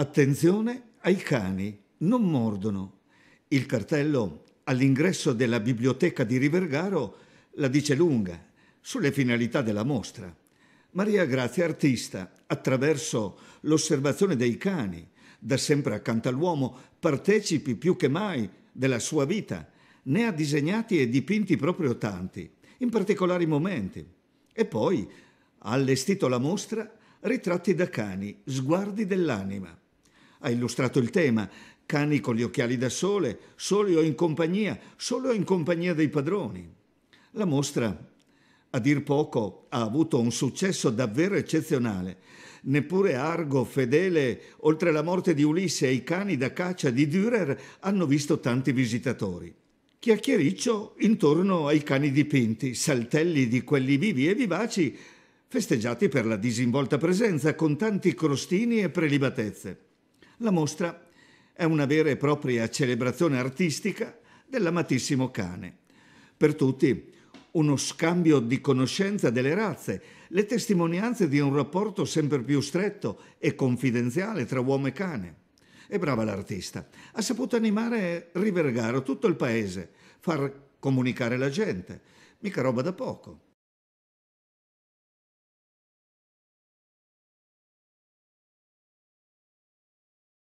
Attenzione ai cani, non mordono. Il cartello all'ingresso della biblioteca di Rivergaro la dice lunga sulle finalità della mostra. Maria Grazia Artista, attraverso l'osservazione dei cani, da sempre accanto all'uomo, partecipi più che mai della sua vita, ne ha disegnati e dipinti proprio tanti, in particolari momenti. E poi ha allestito la mostra Ritratti da cani, sguardi dell'anima ha illustrato il tema, cani con gli occhiali da sole, soli o in compagnia, solo in compagnia dei padroni. La mostra, a dir poco, ha avuto un successo davvero eccezionale. Neppure Argo, Fedele, oltre la morte di Ulisse e i cani da caccia di Dürer hanno visto tanti visitatori. Chiacchiericcio intorno ai cani dipinti, saltelli di quelli vivi e vivaci, festeggiati per la disinvolta presenza con tanti crostini e prelibatezze. La mostra è una vera e propria celebrazione artistica dell'amatissimo cane. Per tutti uno scambio di conoscenza delle razze, le testimonianze di un rapporto sempre più stretto e confidenziale tra uomo e cane. E brava l'artista, ha saputo animare Rivergaro tutto il paese, far comunicare la gente, mica roba da poco.